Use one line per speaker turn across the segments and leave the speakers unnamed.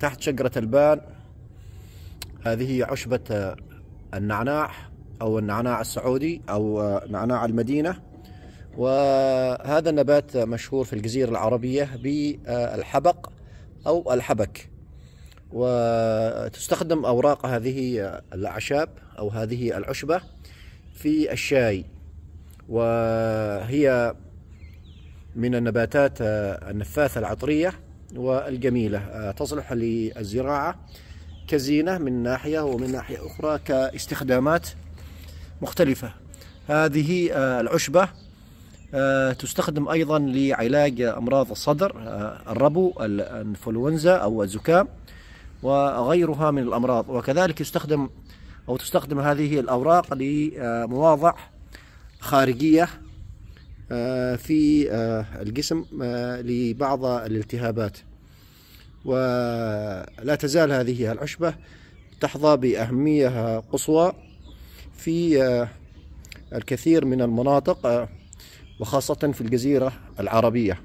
تحت شجرة البان هذه عشبة النعناع أو النعناع السعودي أو نعناع المدينة وهذا النبات مشهور في الجزيرة العربية بالحبق أو الحبك وتستخدم أوراق هذه الأعشاب أو هذه العشبة في الشاي وهي من النباتات النفاثة العطرية والجميلة آه، تصلح للزراعة كزينة من ناحية ومن ناحية أخرى كاستخدامات مختلفة هذه آه، العشبة آه، تستخدم أيضا لعلاج أمراض الصدر الربو الإنفلونزا أو الزكام وغيرها من الأمراض وكذلك يستخدم أو تستخدم هذه الأوراق لمواضع خارجية آه، في آه، الجسم آه، لبعض الالتهابات ولا تزال هذه العشبة تحظى بأهمية قصوى في الكثير من المناطق وخاصة في الجزيرة العربية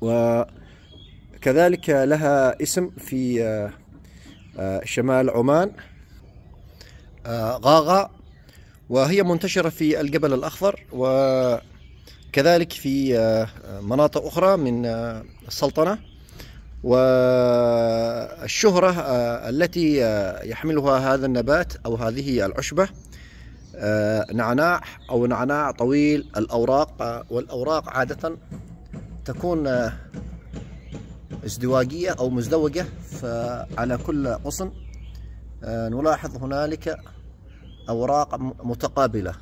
وكذلك لها اسم في شمال عمان غاغا وهي منتشرة في الجبل الأخضر و كذلك في آه، مناطق أخرى من آه، السلطنة والشهرة آه، التي يحملها هذا النبات أو هذه العشبة نعناع أو نعناع طويل الأوراق والأوراق عادة تكون ازدواجية أو مزدوجة فعلى كل غصن نلاحظ هنالك أوراق متقابلة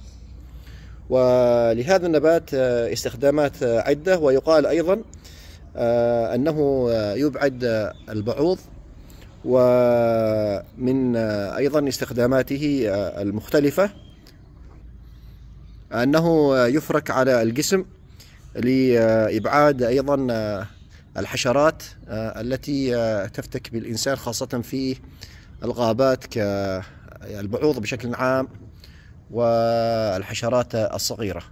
ولهذا النبات آه، استخدامات آه، عدة ويقال أيضا آه، أنه يبعد البعوض ومن أيضا استخداماته المختلفة أنه يفرك على الجسم لإبعاد أيضا الحشرات التي تفتك بالإنسان خاصة في الغابات كالبعوض بشكل عام والحشرات الصغيره